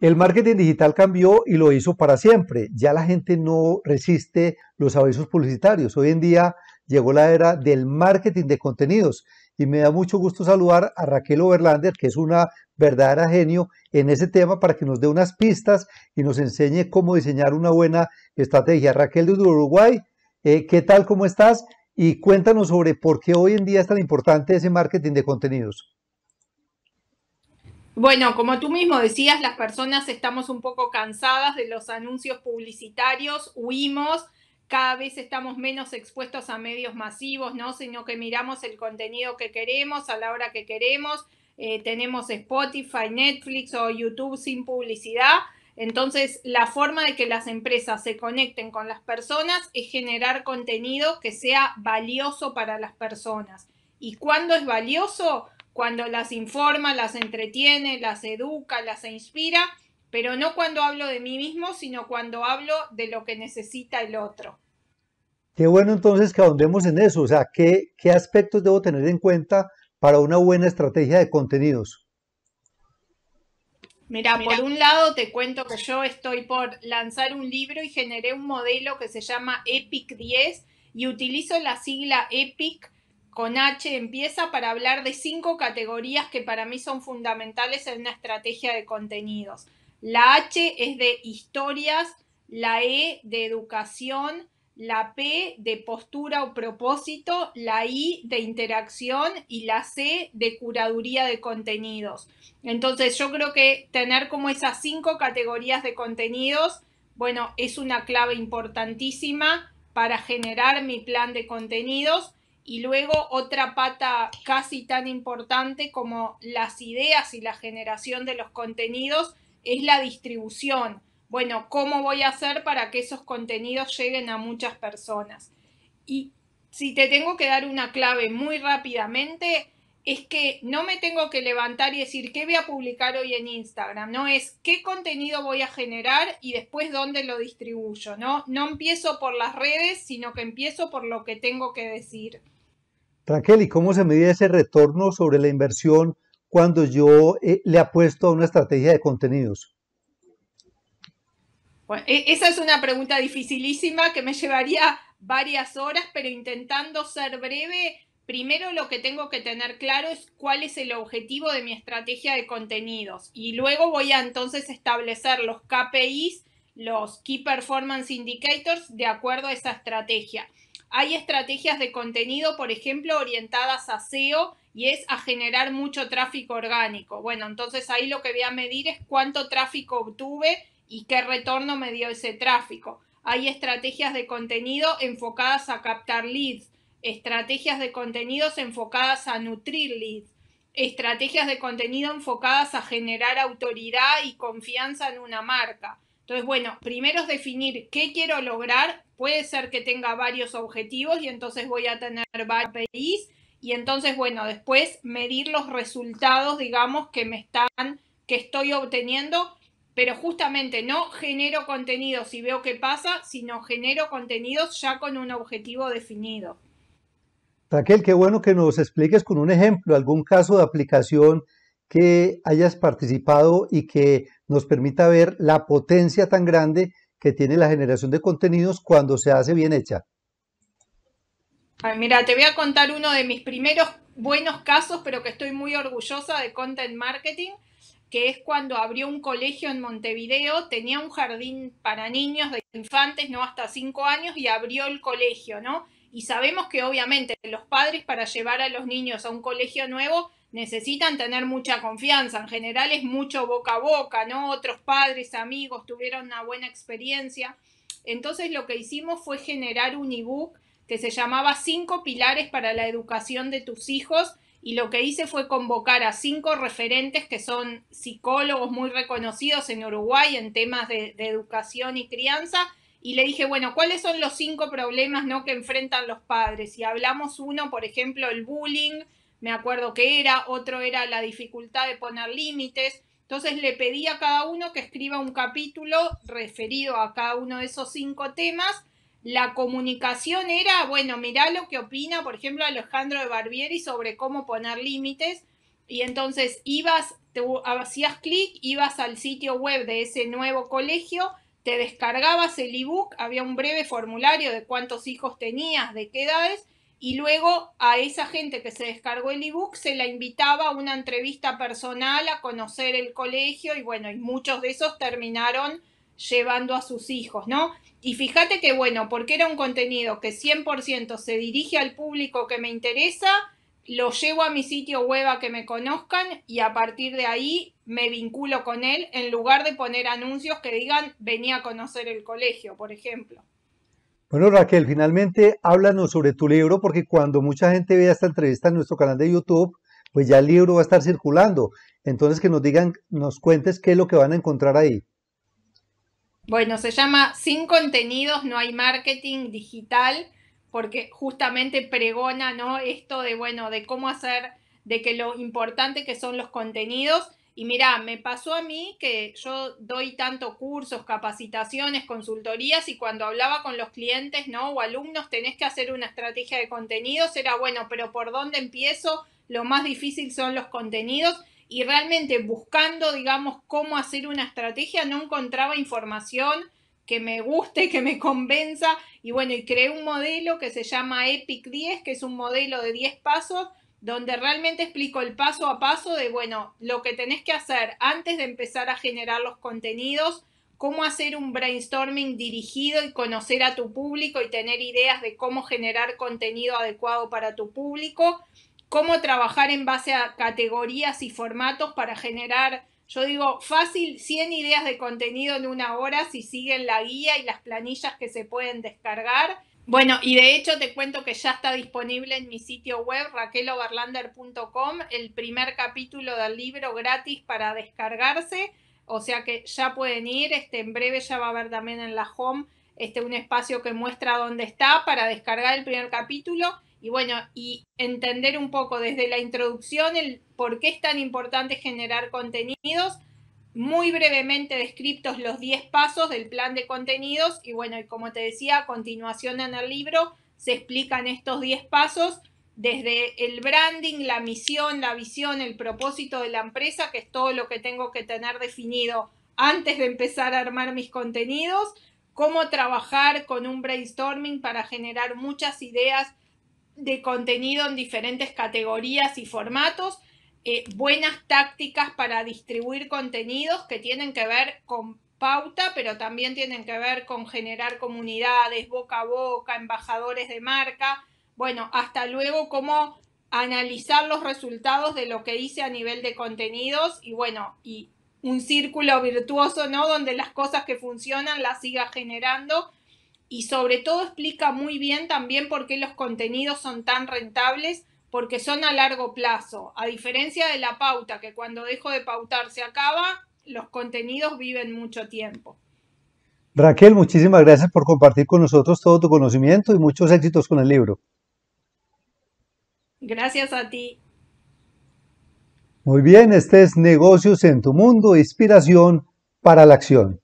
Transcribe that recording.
El marketing digital cambió y lo hizo para siempre. Ya la gente no resiste los avisos publicitarios. Hoy en día llegó la era del marketing de contenidos y me da mucho gusto saludar a Raquel Overlander, que es una verdadera genio en ese tema para que nos dé unas pistas y nos enseñe cómo diseñar una buena estrategia. Raquel de Uruguay, eh, ¿qué tal? ¿Cómo estás? Y cuéntanos sobre por qué hoy en día es tan importante ese marketing de contenidos. Bueno, como tú mismo decías, las personas estamos un poco cansadas de los anuncios publicitarios, huimos, cada vez estamos menos expuestos a medios masivos, ¿no? Sino que miramos el contenido que queremos a la hora que queremos. Eh, tenemos Spotify, Netflix o YouTube sin publicidad. Entonces, la forma de que las empresas se conecten con las personas es generar contenido que sea valioso para las personas. ¿Y cuándo es valioso? cuando las informa, las entretiene, las educa, las inspira, pero no cuando hablo de mí mismo, sino cuando hablo de lo que necesita el otro. Qué bueno entonces que ahondemos en eso, o sea, ¿qué, aspectos debo tener en cuenta para una buena estrategia de contenidos? Mira, por un lado te cuento que yo estoy por lanzar un libro y generé un modelo que se llama EPIC 10 y utilizo la sigla EPIC con H empieza para hablar de cinco categorías que para mí son fundamentales en una estrategia de contenidos. La H es de historias, la E de educación, la P de postura o propósito, la I de interacción y la C de curaduría de contenidos. Entonces yo creo que tener como esas cinco categorías de contenidos, bueno, es una clave importantísima para generar mi plan de contenidos y luego otra pata casi tan importante como las ideas y la generación de los contenidos es la distribución. Bueno, ¿cómo voy a hacer para que esos contenidos lleguen a muchas personas? Y si te tengo que dar una clave muy rápidamente, es que no me tengo que levantar y decir qué voy a publicar hoy en Instagram, no es qué contenido voy a generar y después dónde lo distribuyo, ¿no? No empiezo por las redes, sino que empiezo por lo que tengo que decir. Raquel, ¿y cómo se mide ese retorno sobre la inversión cuando yo eh, le apuesto a una estrategia de contenidos? Bueno, e, esa es una pregunta dificilísima que me llevaría varias horas, pero intentando ser breve, primero lo que tengo que tener claro es cuál es el objetivo de mi estrategia de contenidos y luego voy a entonces establecer los KPIs, los Key Performance Indicators, de acuerdo a esa estrategia. Hay estrategias de contenido, por ejemplo, orientadas a SEO y es a generar mucho tráfico orgánico. Bueno, entonces ahí lo que voy a medir es cuánto tráfico obtuve y qué retorno me dio ese tráfico. Hay estrategias de contenido enfocadas a captar leads estrategias de contenidos enfocadas a nutrir leads, estrategias de contenido enfocadas a generar autoridad y confianza en una marca. Entonces, bueno, primero es definir qué quiero lograr. Puede ser que tenga varios objetivos y entonces voy a tener varios APIs. Y entonces, bueno, después medir los resultados, digamos, que me están, que estoy obteniendo. Pero justamente no genero contenidos y veo qué pasa, sino genero contenidos ya con un objetivo definido. Raquel, qué bueno que nos expliques con un ejemplo algún caso de aplicación que hayas participado y que nos permita ver la potencia tan grande que tiene la generación de contenidos cuando se hace bien hecha. mira, te voy a contar uno de mis primeros buenos casos, pero que estoy muy orgullosa de content marketing, que es cuando abrió un colegio en Montevideo, tenía un jardín para niños de infantes, no hasta cinco años, y abrió el colegio, ¿no? Y sabemos que obviamente los padres para llevar a los niños a un colegio nuevo necesitan tener mucha confianza. En general es mucho boca a boca, ¿no? Otros padres, amigos tuvieron una buena experiencia. Entonces lo que hicimos fue generar un ebook que se llamaba Cinco pilares para la educación de tus hijos y lo que hice fue convocar a cinco referentes que son psicólogos muy reconocidos en Uruguay en temas de, de educación y crianza y le dije, bueno, ¿cuáles son los cinco problemas ¿no? que enfrentan los padres? Y hablamos uno, por ejemplo, el bullying, me acuerdo que era, otro era la dificultad de poner límites. Entonces le pedí a cada uno que escriba un capítulo referido a cada uno de esos cinco temas. La comunicación era, bueno, mirá lo que opina, por ejemplo, Alejandro de Barbieri sobre cómo poner límites. Y entonces ibas, hacías clic, ibas al sitio web de ese nuevo colegio te descargabas el ebook, había un breve formulario de cuántos hijos tenías, de qué edades, y luego a esa gente que se descargó el ebook se la invitaba a una entrevista personal, a conocer el colegio, y bueno, y muchos de esos terminaron llevando a sus hijos, ¿no? Y fíjate que bueno, porque era un contenido que 100% se dirige al público que me interesa, lo llevo a mi sitio web a que me conozcan y a partir de ahí me vinculo con él en lugar de poner anuncios que digan venía a conocer el colegio, por ejemplo. Bueno, Raquel, finalmente háblanos sobre tu libro porque cuando mucha gente vea esta entrevista en nuestro canal de YouTube, pues ya el libro va a estar circulando. Entonces que nos digan, nos cuentes qué es lo que van a encontrar ahí. Bueno, se llama Sin contenidos no hay marketing digital porque justamente pregona, ¿no? Esto de, bueno, de cómo hacer, de que lo importante que son los contenidos. Y mira, me pasó a mí que yo doy tanto cursos, capacitaciones, consultorías y cuando hablaba con los clientes, ¿no? O alumnos, tenés que hacer una estrategia de contenidos, era bueno, pero ¿por dónde empiezo? Lo más difícil son los contenidos y realmente buscando, digamos, cómo hacer una estrategia, no encontraba información que me guste, que me convenza. Y bueno, y creé un modelo que se llama Epic 10, que es un modelo de 10 pasos, donde realmente explico el paso a paso de, bueno, lo que tenés que hacer antes de empezar a generar los contenidos, cómo hacer un brainstorming dirigido y conocer a tu público y tener ideas de cómo generar contenido adecuado para tu público, cómo trabajar en base a categorías y formatos para generar yo digo, fácil 100 ideas de contenido en una hora si siguen la guía y las planillas que se pueden descargar. Bueno, y de hecho te cuento que ya está disponible en mi sitio web raqueloverlander.com el primer capítulo del libro gratis para descargarse, o sea que ya pueden ir, este en breve ya va a haber también en la home este un espacio que muestra dónde está para descargar el primer capítulo y bueno, y entender un poco desde la introducción el por qué es tan importante generar contenidos, muy brevemente descriptos los 10 pasos del plan de contenidos y bueno, y como te decía, a continuación en el libro se explican estos 10 pasos desde el branding, la misión, la visión, el propósito de la empresa, que es todo lo que tengo que tener definido antes de empezar a armar mis contenidos, cómo trabajar con un brainstorming para generar muchas ideas de contenido en diferentes categorías y formatos, eh, buenas tácticas para distribuir contenidos que tienen que ver con pauta, pero también tienen que ver con generar comunidades, boca a boca, embajadores de marca, bueno, hasta luego cómo analizar los resultados de lo que hice a nivel de contenidos y bueno, y un círculo virtuoso, ¿no? Donde las cosas que funcionan las siga generando y sobre todo explica muy bien también por qué los contenidos son tan rentables, porque son a largo plazo. A diferencia de la pauta, que cuando dejo de pautar se acaba, los contenidos viven mucho tiempo. Raquel, muchísimas gracias por compartir con nosotros todo tu conocimiento y muchos éxitos con el libro. Gracias a ti. Muy bien, este es Negocios en tu Mundo, inspiración para la acción.